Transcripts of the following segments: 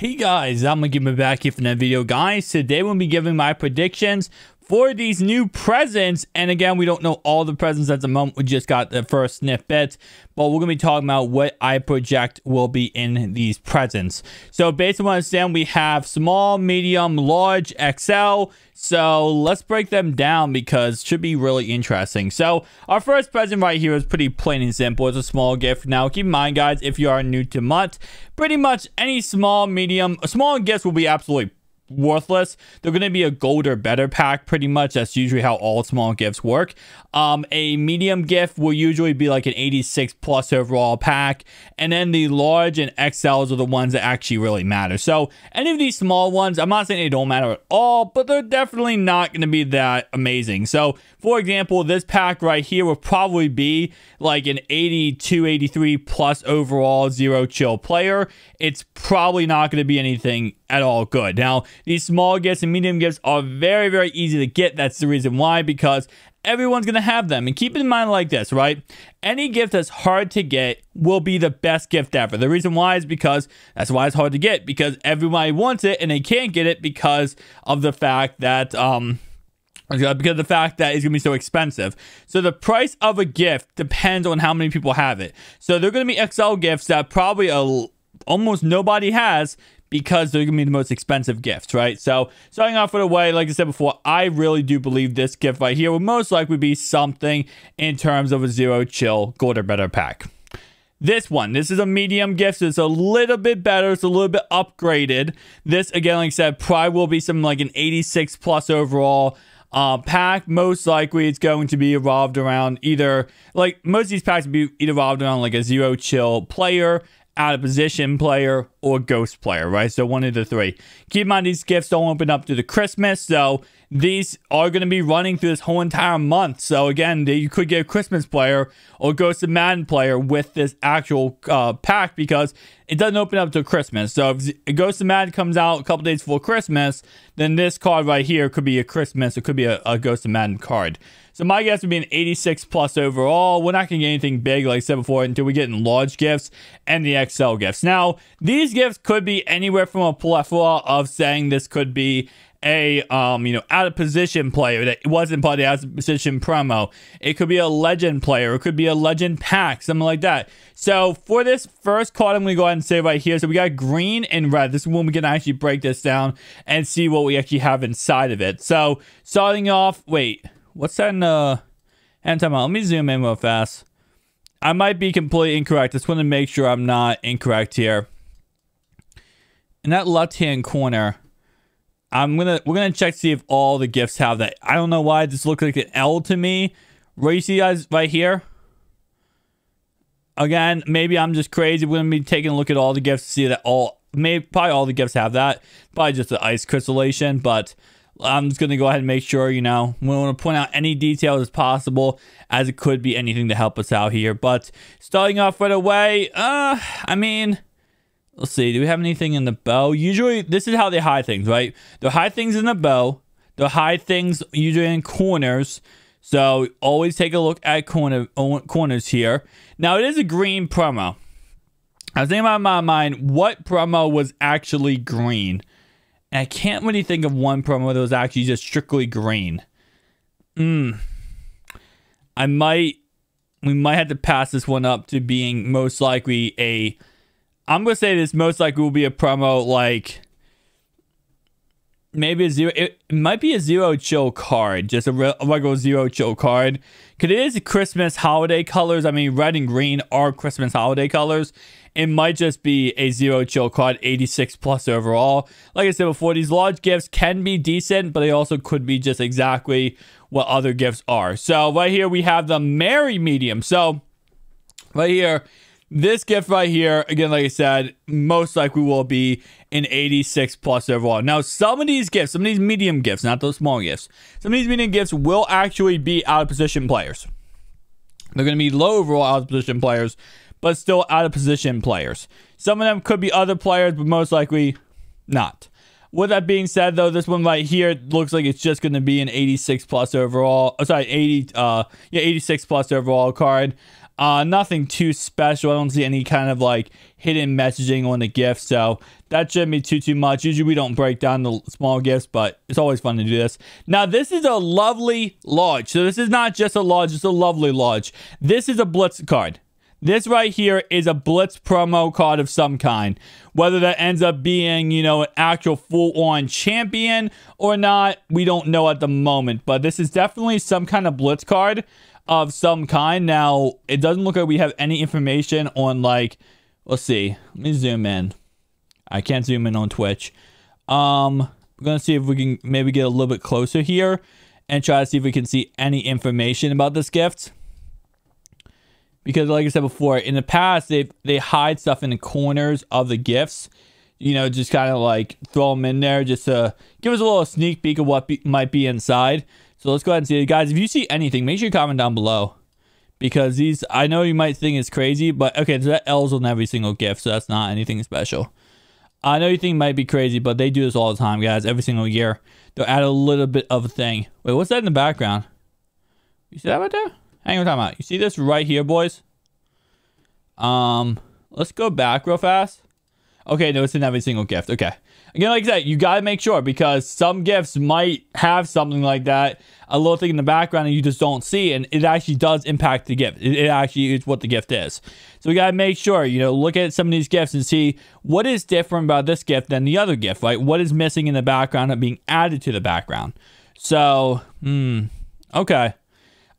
Hey guys, I'm gonna give me back here for that video. Guys, today we'll be giving my predictions for these new presents. And again, we don't know all the presents at the moment. We just got the first sniff bit, but we're going to be talking about what I project will be in these presents. So based on what I understand, we have small, medium, large, XL. So let's break them down because should be really interesting. So our first present right here is pretty plain and simple. It's a small gift. Now keep in mind, guys, if you are new to Mutt, pretty much any small, medium, small gifts will be absolutely worthless. They're going to be a gold or better pack, pretty much. That's usually how all small gifts work. Um, a medium gift will usually be like an 86 plus overall pack. And then the large and XLs are the ones that actually really matter. So any of these small ones, I'm not saying they don't matter at all, but they're definitely not going to be that amazing. So for example, this pack right here will probably be like an 82, 83 plus overall zero chill player. It's probably not going to be anything at all good. Now, these small gifts and medium gifts are very, very easy to get. That's the reason why, because everyone's going to have them. And keep in mind like this, right? Any gift that's hard to get will be the best gift ever. The reason why is because that's why it's hard to get because everybody wants it and they can't get it because of the fact that um uh, because of the fact that it's going to be so expensive. So the price of a gift depends on how many people have it. So they are going to be XL gifts that probably a, almost nobody has because they're going to be the most expensive gifts, right? So starting off with a way, like I said before, I really do believe this gift right here would most likely be something in terms of a zero chill gold or better pack. This one, this is a medium gift, so it's a little bit better, it's a little bit upgraded. This, again, like I said, probably will be something like an 86 plus overall. Uh, pack, most likely it's going to be evolved around either, like most of these packs would be either evolved around like a zero chill player, out of position player, or ghost player, right? So one of the three. Keep in mind these gifts don't open up through the Christmas, so these are going to be running through this whole entire month. So again, you could get a Christmas player or Ghost of Madden player with this actual uh, pack because it doesn't open up till Christmas. So if Ghost of Mad comes out a couple days before Christmas, then this card right here could be a Christmas. It could be a, a Ghost of Madden card. So my guess would be an 86 plus overall. We're not going to get anything big, like I said before, until we get in large gifts and the XL gifts. Now, these gifts could be anywhere from a plethora of saying this could be a um, you know out of position player that wasn't part of the out of position promo. It could be a legend player. It could be a legend pack, something like that. So for this first card, I'm gonna go ahead and say right here. So we got green and red. This is when we can actually break this down and see what we actually have inside of it. So starting off, wait, what's that in the end time? Let me zoom in real fast. I might be completely incorrect. Just want to make sure I'm not incorrect here. In that left hand corner. I'm gonna we're gonna check to see if all the gifts have that. I don't know why this looks like an L to me. Where you see guys right here. Again, maybe I'm just crazy. We're gonna be taking a look at all the gifts to see that all maybe probably all the gifts have that. Probably just the ice crystallization, but I'm just gonna go ahead and make sure you know we want to point out any details as possible, as it could be anything to help us out here. But starting off right away, uh, I mean. Let's see. Do we have anything in the bow? Usually, this is how they hide things, right? They hide things in the bow. They hide things usually in corners. So always take a look at corner corners here. Now, it is a green promo. I was thinking about my mind what promo was actually green. And I can't really think of one promo that was actually just strictly green. Hmm. I might, we might have to pass this one up to being most likely a I'm gonna say this most likely will be a promo like maybe a zero. It, might be a zero chill card, just a regular zero chill card, because it is Christmas holiday colors. I mean, red and green are Christmas holiday colors. It might just be a zero chill card, 86 plus overall. Like I said before, these large gifts can be decent, but they also could be just exactly what other gifts are. So right here we have the Mary medium. So right here this gift right here, again, like I said, most likely will be an 86 plus overall. Now, some of these gifts, some of these medium gifts, not those small gifts, some of these medium gifts will actually be out of position players. They're going to be low overall out of position players, but still out of position players. Some of them could be other players, but most likely not. With that being said, though, this one right here looks like it's just going to be an 86 plus overall. Oh, sorry, 80. Uh, yeah, 86 plus overall card. Uh, nothing too special. I don't see any kind of like hidden messaging on the gift. So that shouldn't be too, too much. Usually we don't break down the small gifts, but it's always fun to do this. Now, this is a lovely lodge. So this is not just a lodge. It's a lovely lodge. This is a Blitz card. This right here is a Blitz promo card of some kind. Whether that ends up being, you know, an actual full-on champion or not, we don't know at the moment. But this is definitely some kind of Blitz card of some kind. Now, it doesn't look like we have any information on like, let's see. Let me zoom in. I can't zoom in on Twitch. Um, we're going to see if we can maybe get a little bit closer here and try to see if we can see any information about this gift. Because like I said before, in the past, they they hide stuff in the corners of the gifts. You know, just kind of like throw them in there just to give us a little sneak peek of what be, might be inside. So let's go ahead and see it. Guys, if you see anything, make sure you comment down below. Because these, I know you might think it's crazy, but okay, there's that L's on every single gift, so that's not anything special. I know you think might be crazy, but they do this all the time, guys, every single year. They'll add a little bit of a thing. Wait, what's that in the background? You see that right there? Hang on, time out. You see this right here, boys? Um, let's go back real fast. Okay, no, it's in every single gift. Okay. Again, like I said, you got to make sure because some gifts might have something like that, a little thing in the background, and you just don't see. And it actually does impact the gift. It, it actually is what the gift is. So we got to make sure, you know, look at some of these gifts and see what is different about this gift than the other gift, right? What is missing in the background and being added to the background? So, hmm, okay.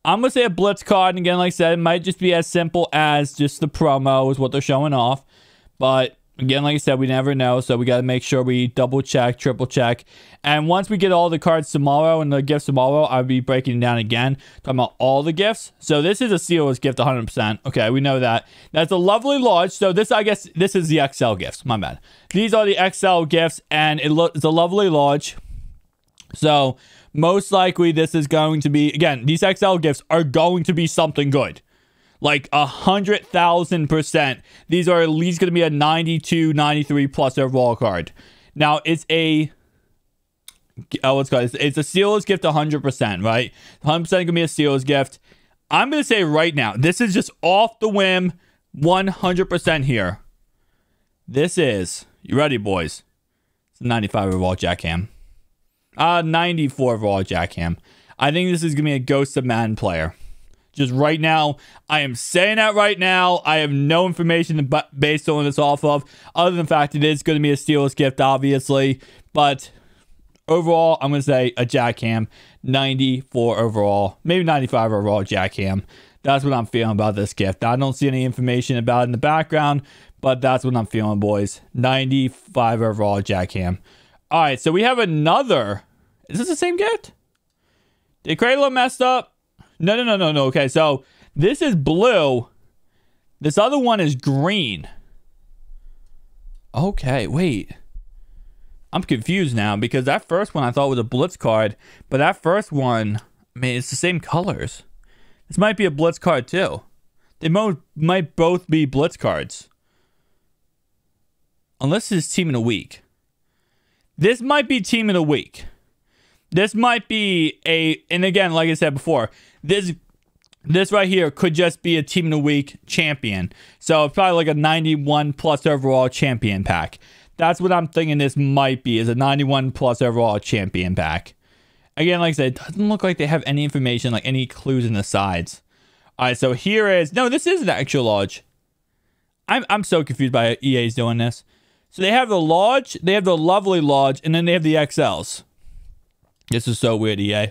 I'm going to say a blitz card. And again, like I said, it might just be as simple as just the promo is what they're showing off. But Again, like I said, we never know, so we got to make sure we double check, triple check. And once we get all the cards tomorrow and the gifts tomorrow, I'll be breaking down again, talking about all the gifts. So this is a sealer's gift 100%. Okay, we know that. That's a lovely lodge. So this, I guess, this is the XL gifts. My bad. These are the XL gifts, and it it's a lovely lodge. So most likely this is going to be, again, these XL gifts are going to be something good like a hundred thousand percent. These are at least going to be a 92, 93 plus overall card. Now it's a oh, what's called? It's, a Steelers gift 100%, right? 100% going to be a Steelers gift. I'm going to say right now, this is just off the whim, 100% here. This is, you ready, boys? It's a 95 overall Jackham. Uh, 94 overall Jackham. I think this is going to be a Ghost of Man player just right now. I am saying that right now. I have no information based on this off of, other than the fact it is going to be a Steelers gift, obviously. But overall, I'm going to say a Jackham 94 overall, maybe 95 overall Jackham. That's what I'm feeling about this gift. I don't see any information about it in the background, but that's what I'm feeling, boys. 95 overall Jackham. All right, so we have another. Is this the same gift? Did Cradle messed up? No, no, no, no, no. Okay, so this is blue. This other one is green. Okay, wait. I'm confused now because that first one I thought was a blitz card, but that first one, I mean, it's the same colors. This might be a blitz card too. They mo might both be blitz cards. Unless it's team of the week. This might be team of the week. This might be a, and again, like I said before, this this right here could just be a team of the week champion. So probably like a 91 plus overall champion pack. That's what I'm thinking this might be is a 91 plus overall champion pack. Again, like I said, it doesn't look like they have any information, like any clues in the sides. All right, so here is, no, this is an actual lodge. I'm, I'm so confused by EA's doing this. So they have the lodge, they have the lovely lodge, and then they have the XLs. This is so weird, EA.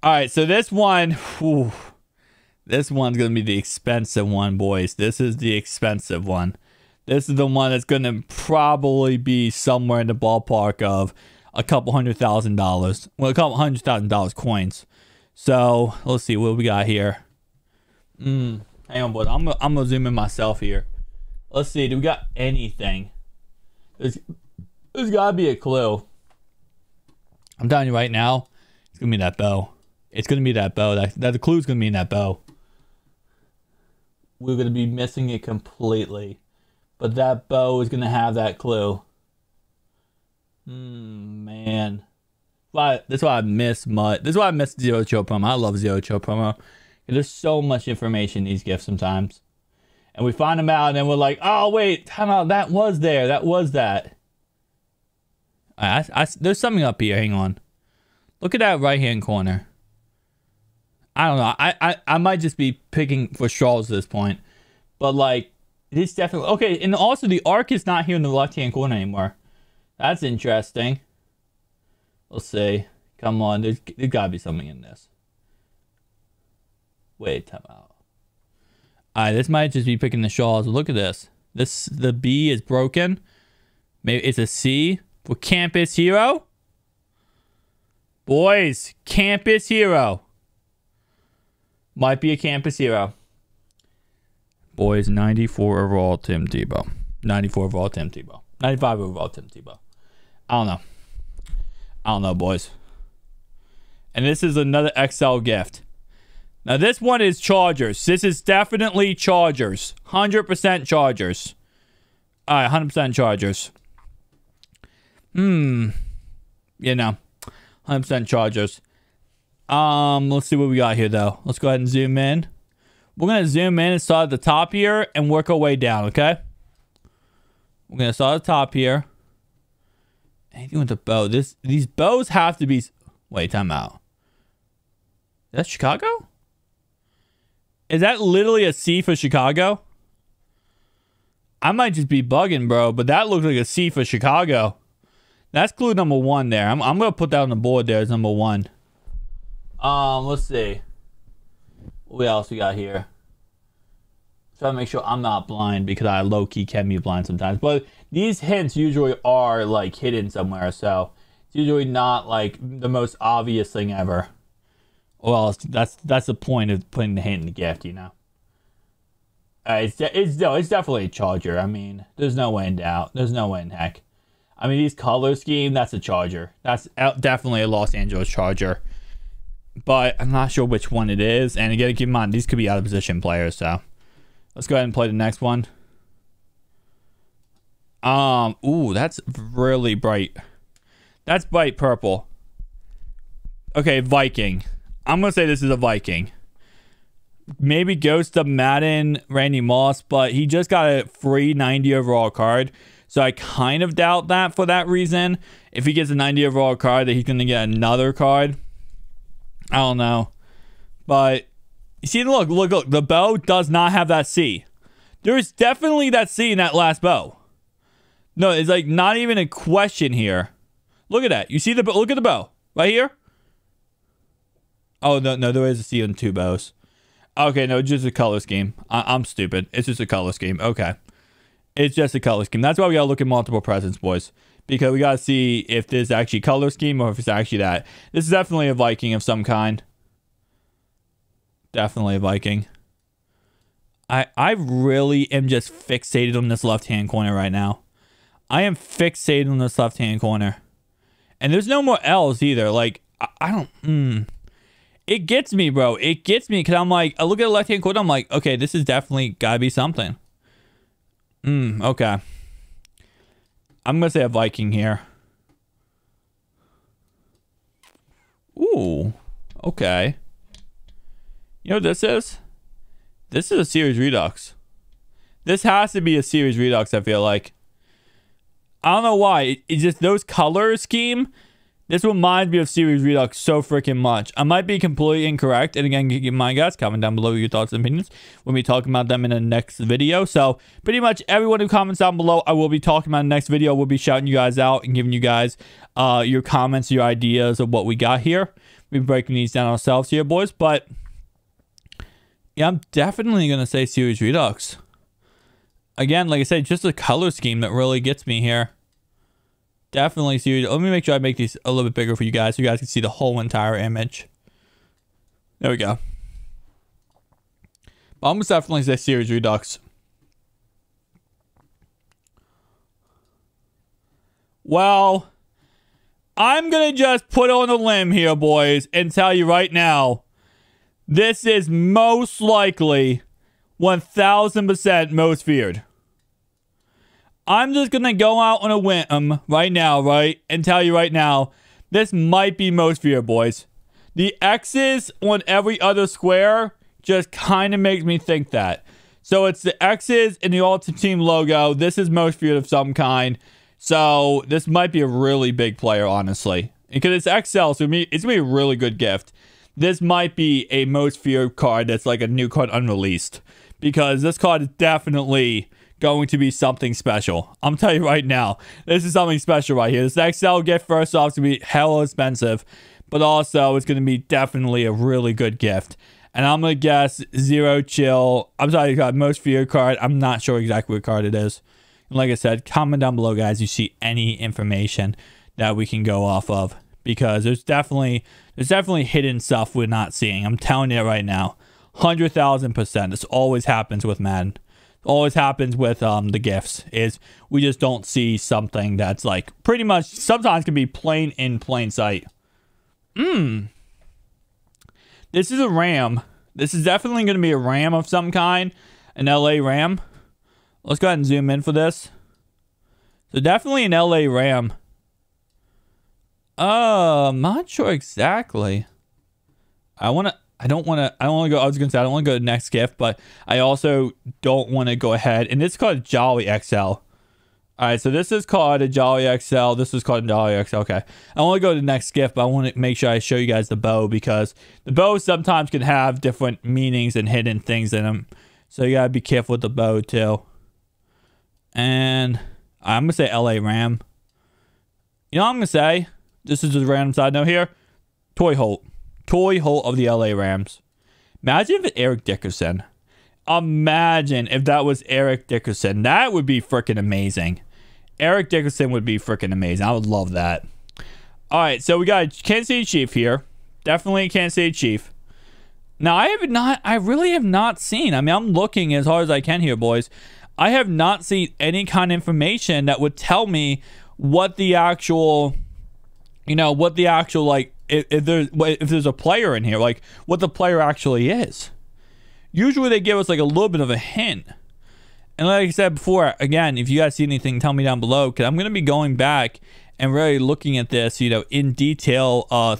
All right, so this one, whew, this one's going to be the expensive one, boys. This is the expensive one. This is the one that's going to probably be somewhere in the ballpark of a couple hundred thousand dollars. Well, a couple hundred thousand dollars coins. So let's see what we got here. Mm, hang on, boys. I'm gonna, I'm gonna zoom in myself here. Let's see. Do we got anything? There's, there's gotta be a clue. I'm telling you right now, it's gonna be that bow. It's gonna be that bow. That, that the clue's gonna be in that bow. We're gonna be missing it completely, but that bow is gonna have that clue. Hmm, man, why? That's why I miss This is why I miss zero chill promo. I love zero chill promo. There's so much information in these gifts sometimes, and we find them out, and we're like, oh wait, time out. That was there. That was that. I, I, there's something up here. Hang on. Look at that right hand corner. I don't know. I, I, I might just be picking for straws at this point. But like this definitely okay, and also the arc is not here in the left hand corner anymore. That's interesting. Let's see. Come on, there's there gotta be something in this. Wait, time out. Alright, this might just be picking the shawls. Look at this. This the B is broken. Maybe it's a C for campus hero. Boys, campus hero. Might be a campus hero. Boys, 94 overall, Tim Tebow. 94 overall, Tim Tebow. 95 overall, Tim Tebow. I don't know. I don't know, boys. And this is another XL gift. Now, this one is Chargers. This is definitely Chargers. 100% Chargers. All right, 100% Chargers. Hmm. You know, 100% Chargers. Um, let's see what we got here, though. Let's go ahead and zoom in. We're going to zoom in and start at the top here and work our way down, okay? We're going to start at the top here. Anything with a bow. This These bows have to be... Wait, time out. That's Chicago? Is that literally a C for Chicago? I might just be bugging, bro, but that looks like a C for Chicago. That's clue number one there. I'm, I'm going to put that on the board there as number one. Um, let's see. What else we got here? Try to make sure I'm not blind because I low key can be blind sometimes. But these hints usually are like hidden somewhere, so it's usually not like the most obvious thing ever. Well, that's that's the point of putting the hint in the gift, you know. Uh, it's it's no, it's definitely a charger. I mean, there's no way in doubt. There's no way in heck. I mean, these color scheme, that's a charger. That's uh, definitely a Los Angeles charger but I'm not sure which one it is. And again, keep in mind, these could be out of position players. So let's go ahead and play the next one. Um, ooh, that's really bright. That's bright purple. Okay, Viking. I'm going to say this is a Viking. Maybe Ghost of Madden, Randy Moss, but he just got a free 90 overall card. So I kind of doubt that for that reason. If he gets a 90 overall card, that he's going to get another card. I don't know. But you see, look, look, look. The bow does not have that C. There is definitely that C in that last bow. No, it's like not even a question here. Look at that. You see the look at the bow right here. Oh no, no, there is a C on two bows. Okay, no, just a color scheme. I- am stupid. It's just a color scheme. Okay, it's just a color scheme. That's why we gotta look at multiple presents, boys because we gotta see if this is actually color scheme or if it's actually that. This is definitely a Viking of some kind. Definitely a Viking. I I really am just fixated on this left hand corner right now. I am fixated on this left hand corner. And there's no more L's either. Like I, I don't mm. It gets me, bro. It gets me because I'm like, I look at the left hand corner, I'm like, okay, this is definitely gotta be something. Mm, okay. I'm going to say a Viking here. Ooh, okay. You know what this is? This is a series redux. This has to be a series redux, I feel like. I don't know why. It's just those color scheme this reminds me of Series Redux so freaking much. I might be completely incorrect. And again, keep in mind, guys, comment down below your thoughts and opinions when we talk about them in the next video. So pretty much everyone who comments down below, I will be talking about in the next video. We'll be shouting you guys out and giving you guys uh, your comments, your ideas of what we got here. We're breaking these down ourselves here, boys. But yeah, I'm definitely going to say Series Redux. Again, like I said, just a color scheme that really gets me here. Definitely is Let me make sure I make these a little bit bigger for you guys so you guys can see the whole entire image. There we go. But almost definitely say Series Redux. Well, I'm going to just put on a limb here, boys, and tell you right now, this is most likely 1000% most feared. I'm just going to go out on a whim right now, right? And tell you right now, this might be most fear, boys. The X's on every other square just kind of makes me think that. So it's the X's and the Ultimate Team logo. This is most feared of some kind. So this might be a really big player, honestly. Because it's XL, so it's going to be a really good gift. This might be a most feared card that's like a new card unreleased. Because this card is definitely going to be something special. I'm telling you right now, this is something special right here. This next i gift, first off, is going to be hella expensive, but also it's going to be definitely a really good gift. And I'm going to guess Zero Chill. I'm sorry, got uh, most feared card. I'm not sure exactly what card it is. And like I said, comment down below, guys, you see any information that we can go off of. Because there's definitely there's definitely hidden stuff we're not seeing. I'm telling you right now. 100,000%. This always happens with Madden always happens with um, the gifts is we just don't see something that's like pretty much sometimes can be plain in plain sight. Mmm. This is a RAM. This is definitely going to be a RAM of some kind, an LA RAM. Let's go ahead and zoom in for this. So definitely an LA RAM. Uh, I'm not sure exactly. I want to I don't want to. I don't want to go. I was gonna say I don't want to go to next gift, but I also don't want to go ahead. And it's called Jolly XL. All right, so this is called a Jolly XL. This is called a Jolly XL. Okay, I want to go to next gift, but I want to make sure I show you guys the bow because the bow sometimes can have different meanings and hidden things in them. So you gotta be careful with the bow too. And I'm gonna say LA Ram. You know what I'm gonna say? This is just a random side note here. Toy Holt. Toy Hall of the LA Rams. Imagine if Eric Dickerson. Imagine if that was Eric Dickerson. That would be freaking amazing. Eric Dickerson would be freaking amazing. I would love that. All right, so we got Kansas City Chief here. Definitely Kansas City Chief. Now, I have not, I really have not seen, I mean, I'm looking as hard as I can here, boys. I have not seen any kind of information that would tell me what the actual, you know, what the actual, like, if, if there's if there's a player in here, like what the player actually is. Usually they give us like a little bit of a hint. And like I said before, again, if you guys see anything, tell me down below because I'm gonna be going back and really looking at this, you know, in detail, uh,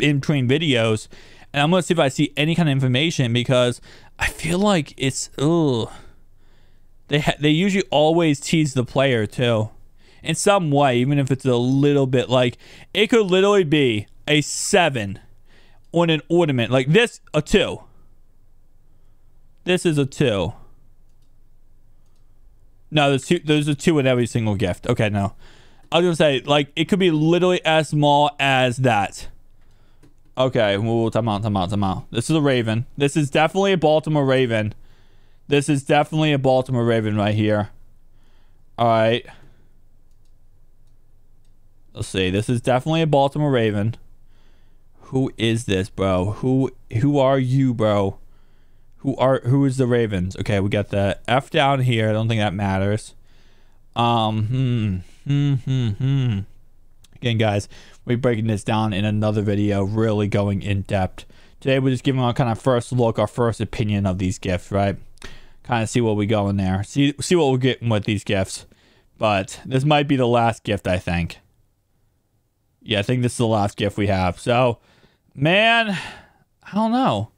in between videos, and I'm gonna see if I see any kind of information because I feel like it's ugh. They they usually always tease the player too in some way, even if it's a little bit like it could literally be a seven on an ornament like this a two this is a two no there's two there's a two in every single gift okay no i was gonna say like it could be literally as small as that okay well time out time out time out this is a raven this is definitely a baltimore raven this is definitely a baltimore raven right here all right let's see this is definitely a baltimore raven who is this, bro? Who who are you, bro? Who are who is the Ravens? Okay, we got the F down here. I don't think that matters. Um, hmm, hmm, hmm, hmm. Again, guys, we're breaking this down in another video, really going in depth. Today, we're just giving our kind of first look, our first opinion of these gifts, right? Kind of see what we go in there, see see what we're getting with these gifts. But this might be the last gift, I think. Yeah, I think this is the last gift we have. So man, I don't know.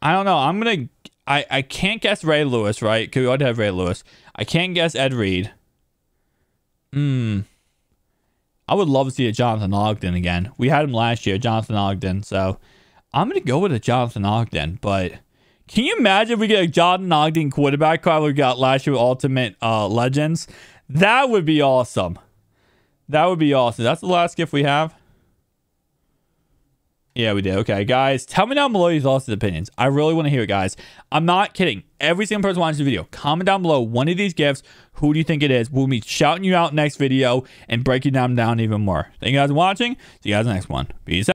I don't know. I'm gonna. I I can't guess Ray Lewis, right? Because we already have Ray Lewis. I can't guess Ed Reed. Hmm. I would love to see a Jonathan Ogden again. We had him last year, Jonathan Ogden. So I'm gonna go with a Jonathan Ogden. But can you imagine if we get a Jonathan Ogden quarterback card we got last year with Ultimate uh, Legends? That would be awesome. That would be awesome. That's the last gift we have. Yeah, we did. Okay, guys, tell me down below your thoughts and opinions. I really want to hear it, guys. I'm not kidding. Every single person watching the video, comment down below one of these gifts. Who do you think it is? We'll be shouting you out next video and breaking them down even more. Thank you guys for watching. See you guys in the next one. Peace out.